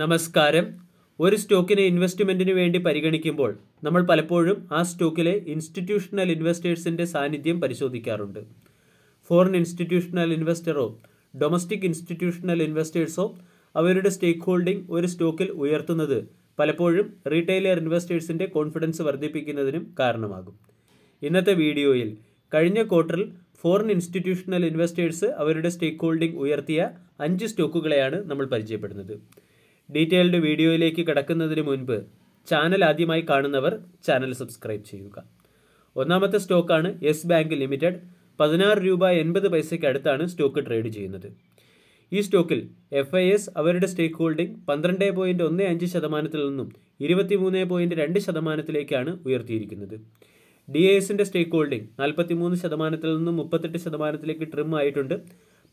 നമസ്കാരം ഒരു സ്റ്റോക്കിനെ ഇൻവെസ്റ്റ്മെൻറ്റിന് വേണ്ടി പരിഗണിക്കുമ്പോൾ നമ്മൾ പലപ്പോഴും ആ സ്റ്റോക്കിലെ ഇൻസ്റ്റിറ്റ്യൂഷണൽ ഇൻവെസ്റ്റേഴ്സിൻ്റെ സാന്നിധ്യം പരിശോധിക്കാറുണ്ട് ഫോറിൻ ഇൻസ്റ്റിറ്റ്യൂഷണൽ ഇൻവെസ്റ്ററോ ഡൊമസ്റ്റിക് ഇൻസ്റ്റിറ്റ്യൂഷണൽ ഇൻവെസ്റ്റേഴ്സോ അവരുടെ സ്റ്റേക്ക് ഹോൾഡിംഗ് ഒരു സ്റ്റോക്കിൽ ഉയർത്തുന്നത് പലപ്പോഴും റീറ്റെയിലർ ഇൻവെസ്റ്റേഴ്സിൻ്റെ കോൺഫിഡൻസ് വർദ്ധിപ്പിക്കുന്നതിനും കാരണമാകും ഇന്നത്തെ വീഡിയോയിൽ കഴിഞ്ഞ ക്വാർട്ടറിൽ ഫോറിൻ ഇൻസ്റ്റിറ്റ്യൂഷണൽ ഇൻവെസ്റ്റേഴ്സ് അവരുടെ സ്റ്റേക്ക് ഹോൾഡിംഗ് ഉയർത്തിയ അഞ്ച് സ്റ്റോക്കുകളെയാണ് നമ്മൾ പരിചയപ്പെടുന്നത് ഡീറ്റെയിൽഡ് വീഡിയോയിലേക്ക് കിടക്കുന്നതിന് മുൻപ് ചാനൽ ആദ്യമായി കാണുന്നവർ ചാനൽ സബ്സ്ക്രൈബ് ചെയ്യുക ഒന്നാമത്തെ സ്റ്റോക്കാണ് യെസ് ബാങ്ക് ലിമിറ്റഡ് പതിനാറ് രൂപ എൺപത് പൈസയ്ക്ക് അടുത്താണ് സ്റ്റോക്ക് ട്രേഡ് ചെയ്യുന്നത് ഈ സ്റ്റോക്കിൽ എഫ് ഐ എസ് അവരുടെ സ്റ്റേക്ക് ഹോൾഡിംഗ് പന്ത്രണ്ട് പോയിൻറ്റ് ഒന്ന് അഞ്ച് ശതമാനത്തിൽ നിന്നും മൂന്ന് പോയിൻറ്റ് രണ്ട് ശതമാനത്തിലേക്കാണ് ഉയർത്തിയിരിക്കുന്നത് ഡി എ എസിൻ്റെ സ്റ്റേക്ക് ഹോൾഡിംഗ് മൂന്ന് ശതമാനത്തിൽ നിന്നും മുപ്പത്തെട്ട് ശതമാനത്തിലേക്ക് ട്രിം ആയിട്ടുണ്ട്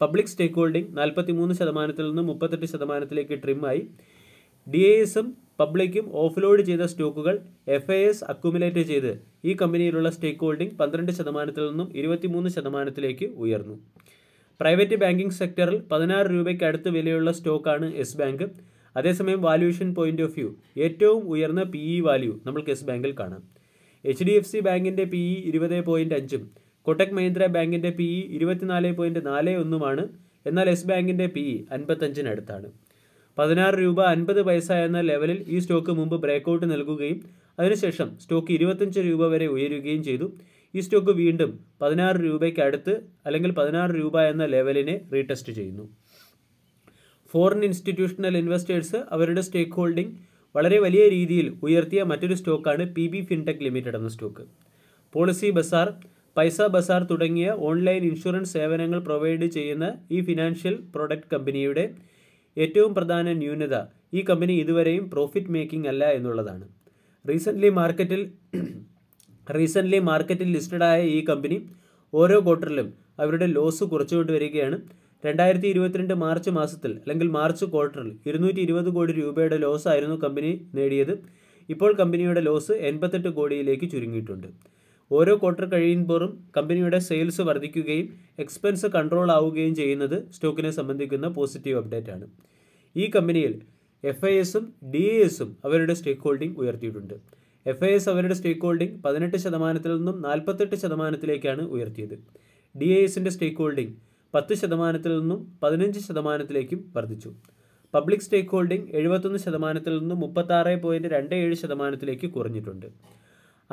പബ്ലിക് സ്റ്റേക്ക് ഹോൾഡിംഗ് നാൽപ്പത്തിമൂന്ന് ശതമാനത്തിൽ നിന്ന് മുപ്പത്തെട്ട് ശതമാനത്തിലേക്ക് ട്രിമായി ഡി എ എസും പബ്ലിക്കും ഓഫ്ലോഡ് ചെയ്ത സ്റ്റോക്കുകൾ എഫ് ഐ എസ് അക്യുമുലേറ്റ് ചെയ്ത് ഈ കമ്പനിയിലുള്ള സ്റ്റേക്ക് ഹോൾഡിംഗ് പന്ത്രണ്ട് ശതമാനത്തിൽ നിന്നും ഇരുപത്തിമൂന്ന് ശതമാനത്തിലേക്ക് ഉയർന്നു പ്രൈവറ്റ് ബാങ്കിംഗ് സെക്ടറിൽ പതിനാറ് രൂപയ്ക്ക് അടുത്ത് വിലയുള്ള സ്റ്റോക്കാണ് എസ് ബാങ്ക് അതേസമയം വാല്യൂഷൻ പോയിന്റ് ഓഫ് വ്യൂ ഏറ്റവും ഉയർന്ന പി ഇ വാല്യൂ നമ്മൾക്ക് എസ് ബാങ്കിൽ കാണാം എച്ച് ഡി എഫ് സി ബാങ്കിൻ്റെ പി ഇ ഇരുപത് പോയിൻറ്റ് അഞ്ചും കൊട്ടക് മഹീന്ദ്ര ബാങ്കിൻ്റെ പി ഇ e ഇരുപത്തിനാല് പോയിൻറ്റ് നാല് ഒന്നുമാണ് എന്നാൽ യെസ് ബാങ്കിൻ്റെ പി ഇ e അൻപത്തഞ്ചിനടുത്താണ് പതിനാറ് രൂപ അൻപത് പൈസ എന്ന ലെവലിൽ ഈ സ്റ്റോക്ക് മുമ്പ് ബ്രേക്കൗട്ട് നൽകുകയും അതിനുശേഷം സ്റ്റോക്ക് ഇരുപത്തഞ്ച് രൂപ വരെ ഉയരുകയും ചെയ്തു ഈ സ്റ്റോക്ക് വീണ്ടും പതിനാറ് രൂപയ്ക്ക് അടുത്ത് അല്ലെങ്കിൽ പതിനാറ് രൂപ എന്ന ലെവലിനെ റീടെസ്റ്റ് ചെയ്യുന്നു ഫോറിൻ ഇൻസ്റ്റിറ്റ്യൂഷണൽ ഇൻവെസ്റ്റേഴ്സ് അവരുടെ സ്റ്റേക്ക് ഹോൾഡിംഗ് വളരെ വലിയ രീതിയിൽ ഉയർത്തിയ മറ്റൊരു സ്റ്റോക്കാണ് പി ബി ഫിൻടെക് ലിമിറ്റഡ് എന്ന stock Policybazaar Paisabazaar തുടങ്ങിയ ഓൺലൈൻ ഇൻഷുറൻസ് സേവനങ്ങൾ പ്രൊവൈഡ് ചെയ്യുന്ന ഈ ഫിനാൻഷ്യൽ പ്രൊഡക്റ്റ് കമ്പനിയുടെ ഏറ്റവും പ്രധാന ന്യൂനത ഈ കമ്പനി ഇതുവരെയും പ്രോഫിറ്റ് മേക്കിംഗ് അല്ല എന്നുള്ളതാണ് റീസെൻ്റ്ലി മാർക്കറ്റിൽ റീസെൻ്റ്ലി മാർക്കറ്റിൽ ലിസ്റ്റഡായ ഈ കമ്പനി ഓരോ ക്വാർട്ടറിലും അവരുടെ ലോസ് കുറച്ചുകൊണ്ട് വരികയാണ് രണ്ടായിരത്തി ഇരുപത്തിരണ്ട് മാർച്ച് മാസത്തിൽ അല്ലെങ്കിൽ മാർച്ച് ക്വാർട്ടറിൽ ഇരുന്നൂറ്റി ഇരുപത് കോടി രൂപയുടെ ലോസ് ആയിരുന്നു കമ്പനി നേടിയത് ഇപ്പോൾ കമ്പനിയുടെ ലോസ് എൺപത്തെട്ട് കോടിയിലേക്ക് ചുരുങ്ങിയിട്ടുണ്ട് ഓരോ ക്വാർട്ടർ കഴിയുമ്പോഴും കമ്പനിയുടെ സെയിൽസ് വർദ്ധിക്കുകയും എക്സ്പെൻസ് കൺട്രോൾ ആവുകയും ചെയ്യുന്നത് സ്റ്റോക്കിനെ സംബന്ധിക്കുന്ന പോസിറ്റീവ് അപ്ഡേറ്റ് ആണ് ഈ കമ്പനിയിൽ എഫ് ഐ എസും ഡി എ എസും അവരുടെ സ്റ്റേക്ക് ഹോൾഡിംഗ് ഉയർത്തിയിട്ടുണ്ട് എഫ് ഐ എസ് അവരുടെ സ്റ്റേക്ക് ഹോൾഡിംഗ് പതിനെട്ട് ശതമാനത്തിൽ നിന്നും നാൽപ്പത്തെട്ട് ശതമാനത്തിലേക്കാണ് ഉയർത്തിയത് ഡി എ എസിൻ്റെ സ്റ്റേക്ക് ഹോൾഡിംഗ് പത്ത് ശതമാനത്തിൽ നിന്നും പതിനഞ്ച് ശതമാനത്തിലേക്കും വർദ്ധിച്ചു പബ്ലിക് സ്റ്റേക്ക് ഹോൾഡിംഗ് എഴുപത്തൊന്ന് ശതമാനത്തിൽ നിന്നും മുപ്പത്താറ് പോയിൻറ്റ് രണ്ട് ഏഴ് ശതമാനത്തിലേക്ക് കുറഞ്ഞിട്ടുണ്ട്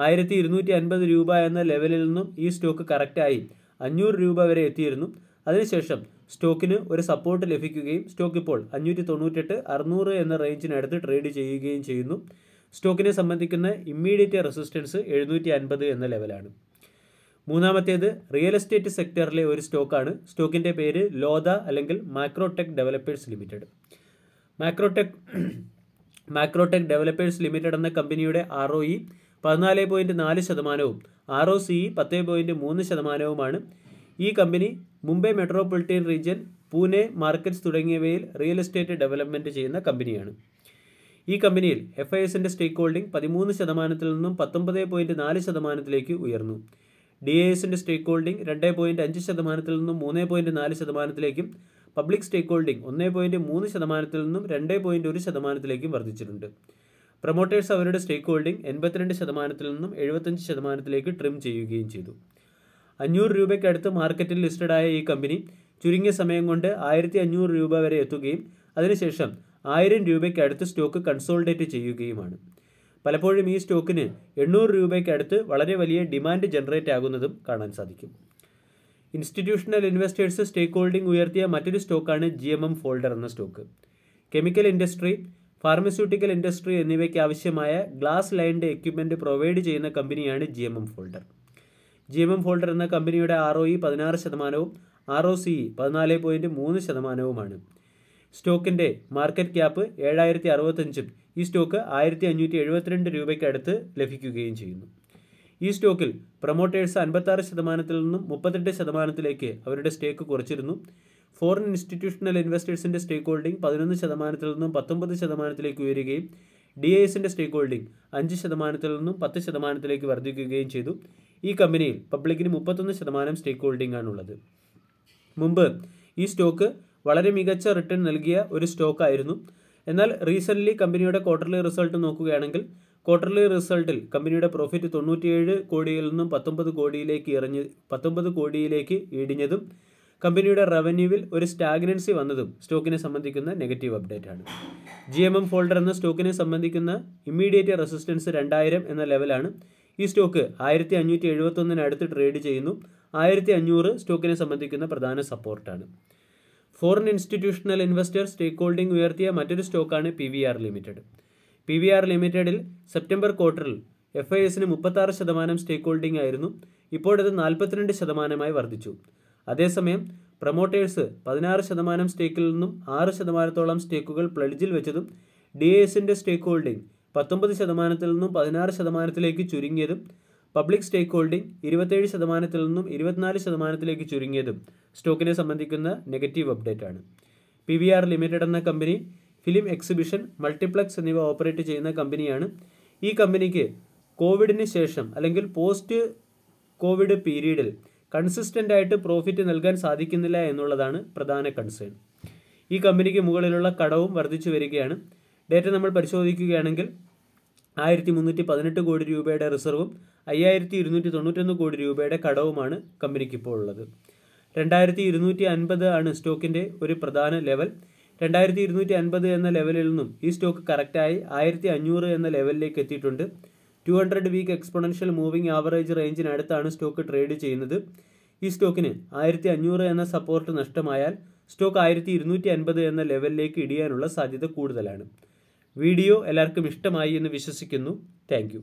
ആയിരത്തി ഇരുന്നൂറ്റി അൻപത് രൂപ എന്ന ലെവലിൽ നിന്നും ഈ സ്റ്റോക്ക് കറക്റ്റായി അഞ്ഞൂറ് രൂപ വരെ എത്തിയിരുന്നു അതിനുശേഷം സ്റ്റോക്കിന് ഒരു സപ്പോർട്ട് ലഭിക്കുകയും സ്റ്റോക്ക് ഇപ്പോൾ അഞ്ഞൂറ്റി തൊണ്ണൂറ്റെട്ട് അറുന്നൂറ് എന്ന റേഞ്ചിനടുത്ത് ട്രേഡ് ചെയ്യുകയും ചെയ്യുന്നു സ്റ്റോക്കിനെ സംബന്ധിക്കുന്ന ഇമ്മീഡിയറ്റ് റെസിസ്റ്റൻസ് എഴുന്നൂറ്റി അൻപത് എന്ന ലെവലാണ് മൂന്നാമത്തേത് റിയൽ എസ്റ്റേറ്റ് സെക്ടറിലെ ഒരു സ്റ്റോക്കാണ് സ്റ്റോക്കിൻ്റെ പേര് ലോദ അല്ലെങ്കിൽ macrotech developers limited macrotech macrotech developers limited എന്ന കമ്പനിയുടെ ആർ ഒ ഇ പതിനാല് പോയിൻറ്റ് നാല് ശതമാനവും ആർ ഒ സി പത്ത് പോയിൻറ്റ് മൂന്ന് ശതമാനവുമാണ് ഈ company Mumbai metropolitan region Pune markets തുടങ്ങിയവയിൽ റിയൽ എസ്റ്റേറ്റ് ഡെവലപ്മെൻറ്റ് ചെയ്യുന്ന കമ്പനിയാണ് ഈ കമ്പനിയിൽ എഫ് ഐ എസിൻ്റെ സ്റ്റേക്ക് ഹോൾഡിംഗ് പതിമൂന്ന് ശതമാനത്തിൽ നിന്നും പത്തൊമ്പത് പോയിൻറ്റ് നാല് ശതമാനത്തിലേക്ക് ഉയർന്നു ഡി എ എസിൻ്റെ സ്റ്റേക്ക് ഹോൾഡിംഗ് രണ്ട് പോയിൻറ്റ് അഞ്ച് ശതമാനത്തിൽ നിന്നും മൂന്ന് പോയിൻറ്റ് നാല് ശതമാനത്തിലേക്കും പബ്ലിക് സ്റ്റേക്ക് ഹോൾഡിംഗ് ഒന്ന് പോയിൻറ്റ് മൂന്ന് ശതമാനത്തിൽ നിന്നും രണ്ട് പോയിൻറ്റ് ഒരു ശതമാനത്തിലേക്കും വർദ്ധിച്ചിട്ടുണ്ട് പ്രൊമോട്ടേഴ്സ് അവരുടെ സ്റ്റേക്ക് ഹോൾഡിംഗ് എൺപത്തിരണ്ട് ശതമാനത്തിൽ നിന്നും എഴുപത്തഞ്ച് ശതമാനത്തിലേക്ക് ട്രിം ചെയ്യുകയും ചെയ്തു അഞ്ഞൂറ് രൂപയ്ക്കടുത്ത് മാർക്കറ്റിൽ ലിസ്റ്റഡായ ഈ കമ്പനി ചുരുങ്ങിയ സമയം കൊണ്ട് ആയിരത്തി അഞ്ഞൂറ് രൂപ വരെ എത്തുകയും അതിനുശേഷം ആയിരം രൂപയ്ക്ക് അടുത്ത് സ്റ്റോക്ക് കൺസോൾഡേറ്റ് ചെയ്യുകയുമാണ് പലപ്പോഴും ഈ സ്റ്റോക്കിന് എണ്ണൂറ് രൂപയ്ക്ക് അടുത്ത് വളരെ വലിയ ഡിമാൻഡ് ജനറേറ്റ് ആകുന്നതും കാണാൻ സാധിക്കും ഇൻസ്റ്റിറ്റ്യൂഷണൽ ഇൻവെസ്റ്റേഴ്സ് സ്റ്റേക്ക് ഹോൾഡിംഗ് ഉയർത്തിയ മറ്റൊരു സ്റ്റോക്കാണ് ജി എം എം ഫോൾഡർ എന്ന stock chemical industry pharmaceutical industry എന്നിവയ്ക്ക് ആവശ്യമായ ഗ്ലാസ് ലൈൻഡ് എക്യുപ്മെൻറ്റ് പ്രൊവൈഡ് ചെയ്യുന്ന കമ്പനിയാണ് G M M Pfaudler G M M Pfaudler എന്ന കമ്പനിയുടെ ആർ ഒ ഇ പതിനാറ് ശതമാനവും ആർ ഒ സി പതിനാല് പോയിൻറ്റ് മൂന്ന് ശതമാനവുമാണ് സ്റ്റോക്കിൻ്റെ മാർക്കറ്റ് ക്യാപ്പ് ഏഴായിരത്തി അറുപത്തഞ്ചും ഈ സ്റ്റോക്ക് ആയിരത്തി അഞ്ഞൂറ്റി എഴുപത്തിരണ്ട് രൂപയ്ക്കടുത്ത് ലഭിക്കുകയും ചെയ്യുന്നു ഈ സ്റ്റോക്കിൽ പ്രൊമോട്ടേഴ്സ് അൻപത്താറ് ശതമാനത്തിൽ നിന്നും മുപ്പത്തെട്ട് ശതമാനത്തിലേക്ക് അവരുടെ സ്റ്റേക്ക് കുറച്ചിരുന്നു ഫോറിൻ ഇൻസ്റ്റിറ്റ്യൂഷണൽ ഇൻവെസ്റ്റേഴ്സിൻ്റെ സ്റ്റേക്ക് ഹോൾഡിംഗ് പതിനൊന്ന് ശതമാനത്തിൽ നിന്നും പത്തൊമ്പത് ശതമാനത്തിലേക്ക് ഉയരുകയും ഡി എ എസിൻ്റെ സ്റ്റേക്ക് ഹോൾഡിംഗ് അഞ്ച് ശതമാനത്തിൽ നിന്നും പത്ത് ശതമാനത്തിലേക്ക് വർദ്ധിക്കുകയും ചെയ്തു ഈ കമ്പനിയിൽ പബ്ലിക്കിന് മുപ്പത്തൊന്ന് ശതമാനം സ്റ്റേക്ക് ഹോൾഡിംഗ് ആണുള്ളത് മുമ്പ് ഈ സ്റ്റോക്ക് വളരെ മികച്ച റിട്ടേൺ നൽകിയ ഒരു സ്റ്റോക്കായിരുന്നു എന്നാൽ റീസെൻ്റ്ലി കമ്പനിയുടെ ക്വാർട്ടർലി റിസൾട്ട് നോക്കുകയാണെങ്കിൽ ക്വാർട്ടർലി റിസൾട്ടിൽ കമ്പനിയുടെ പ്രോഫിറ്റ് തൊണ്ണൂറ്റിയേഴ് കോടിയിൽ നിന്നും പത്തൊമ്പത് കോടിയിലേക്ക് ഇറങ്ങി പത്തൊമ്പത് കോടിയിലേക്ക് ഇടിഞ്ഞതും കമ്പനിയുടെ റവന്യൂവിൽ ഒരു സ്റ്റാഗ്നൻസി വന്നതും സ്റ്റോക്കിനെ സംബന്ധിക്കുന്ന നെഗറ്റീവ് അപ്ഡേറ്റ് ആണ് ജി എം എം ഫോൾഡർ എന്ന സ്റ്റോക്കിനെ സംബന്ധിക്കുന്ന ഇമ്മീഡിയറ്റ് റെസിസ്റ്റൻസ് രണ്ടായിരം എന്ന ലെവലാണ് ഈ സ്റ്റോക്ക് ആയിരത്തി അഞ്ഞൂറ്റി എഴുപത്തൊന്നിന് അടുത്ത് ട്രേഡ് ചെയ്യുന്നു ആയിരത്തി അഞ്ഞൂറ് സ്റ്റോക്കിനെ സംബന്ധിക്കുന്ന പ്രധാന സപ്പോർട്ടാണ് foreign institutional investor stake holding ഉയർത്തിയ മറ്റൊരു സ്റ്റോക്കാണ് P V R limited P V R ലിമിറ്റഡിൽ സെപ്റ്റംബർ ക്വാർട്ടറിൽ എഫ് ഐ എസിന് മുപ്പത്താറ് ശതമാനം സ്റ്റേക്ക് ഹോൾഡിംഗ് ആയിരുന്നു ഇപ്പോഴത് നാൽപ്പത്തിരണ്ട് ശതമാനമായി വർദ്ധിച്ചു അതേസമയം പ്രൊമോട്ടേഴ്സ് പതിനാറ് ശതമാനം സ്റ്റേക്കിൽ നിന്നും ആറ് ശതമാനത്തോളം സ്റ്റേക്കുകൾ പ്ലഡ്ജിൽ വെച്ചതും ഡി എസിൻ്റെ സ്റ്റേക്ക് ഹോൾഡിംഗ് പത്തൊമ്പത് ശതമാനത്തിൽ നിന്നും പതിനാറ് ശതമാനത്തിലേക്ക് ചുരുങ്ങിയതും പബ്ലിക് സ്റ്റേക്ക് ഹോൾഡിംഗ് ഇരുപത്തേഴ് ശതമാനത്തിൽ നിന്നും ഇരുപത്തിനാല് ശതമാനത്തിലേക്ക് ചുരുങ്ങിയതും സ്റ്റോക്കിനെ സംബന്ധിക്കുന്ന നെഗറ്റീവ് അപ്ഡേറ്റ് ആണ് പി വി ആർ ലിമിറ്റഡ് എന്ന കമ്പനി ഫിലിം എക്സിബിഷൻ മൾട്ടിപ്ലക്സ് എന്നിവ ഓപ്പറേറ്റ് ചെയ്യുന്ന കമ്പനിയാണ് ഈ കമ്പനിക്ക് കോവിഡിന് ശേഷം അല്ലെങ്കിൽ പോസ്റ്റ് കോവിഡ് പീരീഡിൽ കൺസിസ്റ്റൻ്റ് ആയിട്ട് പ്രോഫിറ്റ് നൽകാൻ സാധിക്കുന്നില്ല എന്നുള്ളതാണ് പ്രധാന കൺസേൺ ഈ കമ്പനിക്ക് മുകളിലുള്ള കടവും വർദ്ധിച്ചു വരികയാണ് ഡേറ്റ നമ്മൾ പരിശോധിക്കുകയാണെങ്കിൽ ആയിരത്തി മുന്നൂറ്റി പതിനെട്ട് കോടി രൂപയുടെ റിസർവും അയ്യായിരത്തി ഇരുന്നൂറ്റി തൊണ്ണൂറ്റൊന്ന് കോടി രൂപയുടെ കടവുമാണ് കമ്പനിക്ക് ഇപ്പോൾ ഉള്ളത് രണ്ടായിരത്തി ഇരുന്നൂറ്റി അൻപത് ആണ് സ്റ്റോക്കിൻ്റെ ഒരു പ്രധാന ലെവൽ രണ്ടായിരത്തി ഇരുന്നൂറ്റി അൻപത് എന്ന ലെവലിൽ നിന്നും ഈ സ്റ്റോക്ക് കറക്റ്റായി ആയിരത്തി അഞ്ഞൂറ് എന്ന ലെവലിലേക്ക് എത്തിയിട്ടുണ്ട് two hundred week exponential moving average റേഞ്ചിനടുത്താണ് സ്റ്റോക്ക് ട്രേഡ് ചെയ്യുന്നത് ഈ സ്റ്റോക്കിന് ആയിരത്തി അഞ്ഞൂറ് എന്ന സപ്പോർട്ട് നഷ്ടമായാൽ സ്റ്റോക്ക് ആയിരത്തി ഇരുന്നൂറ്റി അൻപത് എന്ന ലെവലിലേക്ക് ഇടിയാനുള്ള സാധ്യത കൂടുതലാണ് വീഡിയോ എല്ലാവർക്കും ഇഷ്ടമായി എന്ന് വിശ്വസിക്കുന്നു താങ്ക്